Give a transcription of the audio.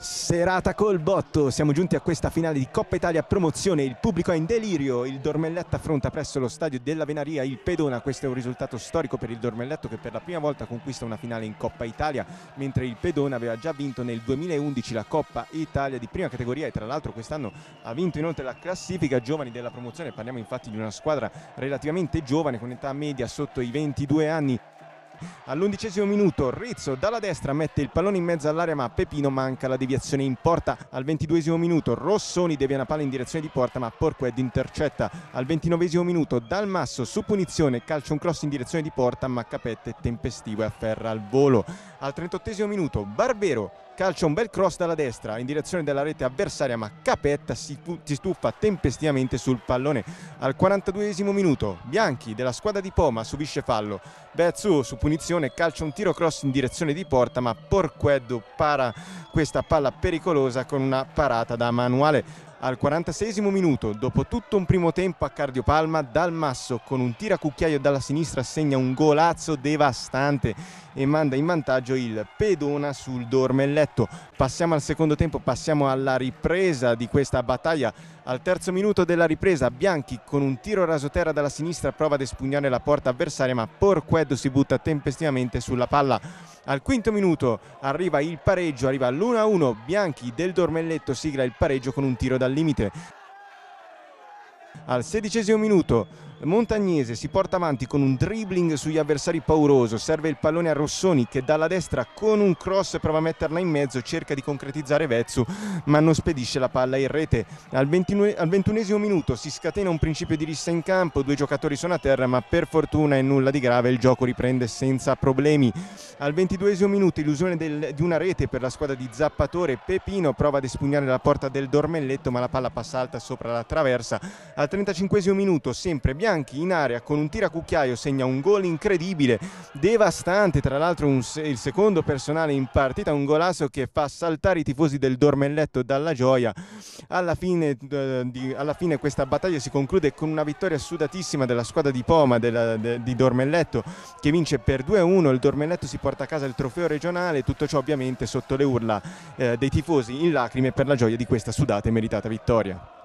Serata col botto, siamo giunti a questa finale di Coppa Italia promozione, il pubblico è in delirio, il Dormelletta affronta presso lo stadio della Venaria il Pedona, questo è un risultato storico per il Dormelletto che per la prima volta conquista una finale in Coppa Italia, mentre il Pedona aveva già vinto nel 2011 la Coppa Italia di prima categoria e tra l'altro quest'anno ha vinto inoltre la classifica giovani della promozione, parliamo infatti di una squadra relativamente giovane con età media sotto i 22 anni. All'undicesimo minuto Rizzo dalla destra mette il pallone in mezzo all'area ma Pepino manca la deviazione in porta. Al ventiduesimo minuto Rossoni devia una palla in direzione di porta ma Porqued intercetta. Al ventinovesimo minuto Dal Masso su punizione calcia un cross in direzione di porta ma Capette tempestivo e afferra al volo. Al trentottesimo minuto Barbero calcia un bel cross dalla destra in direzione della rete avversaria ma Capetta si, si stuffa tempestivamente sul pallone al 42esimo minuto Bianchi della squadra di Poma subisce fallo Bezzu su punizione calcia un tiro cross in direzione di porta ma Porqueddu para questa palla pericolosa con una parata da manuale al 46 minuto, dopo tutto un primo tempo a Cardiopalma, Dal Masso con un tiracucchiaio dalla sinistra segna un golazzo devastante e manda in vantaggio il pedona sul dormelletto. Passiamo al secondo tempo, passiamo alla ripresa di questa battaglia. Al terzo minuto della ripresa, Bianchi con un tiro rasoterra dalla sinistra prova ad espugnare la porta avversaria, ma Porqueddo si butta tempestivamente sulla palla. Al quinto minuto arriva il pareggio, arriva l'1-1, Bianchi del Dormelletto sigla il pareggio con un tiro dal limite. Al sedicesimo minuto Montagnese si porta avanti con un dribbling sugli avversari pauroso, serve il pallone a Rossoni che dalla destra con un cross prova a metterla in mezzo, cerca di concretizzare Vezzu ma non spedisce la palla in rete. Al, ventunesimo minuto si scatena un principio di rissa in campo, due giocatori sono a terra ma per fortuna è nulla di grave il gioco riprende senza problemi. Al ventiduesimo minuto illusione del, di una rete per la squadra di Zappatore, Pepino prova ad espugnare la porta del Dormelletto ma la palla passa alta sopra la traversa. Al trentacinquesimo minuto sempre Bianchi in area con un tiracucchiaio segna un gol incredibile, devastante tra l'altro il secondo personale in partita, un golasso che fa saltare i tifosi del Dormelletto dalla gioia. Alla fine, eh, di, alla fine questa battaglia si conclude con una vittoria sudatissima della squadra di Poma della, de, di Dormelletto che vince per 2-1, il Dormelletto si porta porta a casa il trofeo regionale, tutto ciò ovviamente sotto le urla eh, dei tifosi in lacrime per la gioia di questa sudata e meritata vittoria.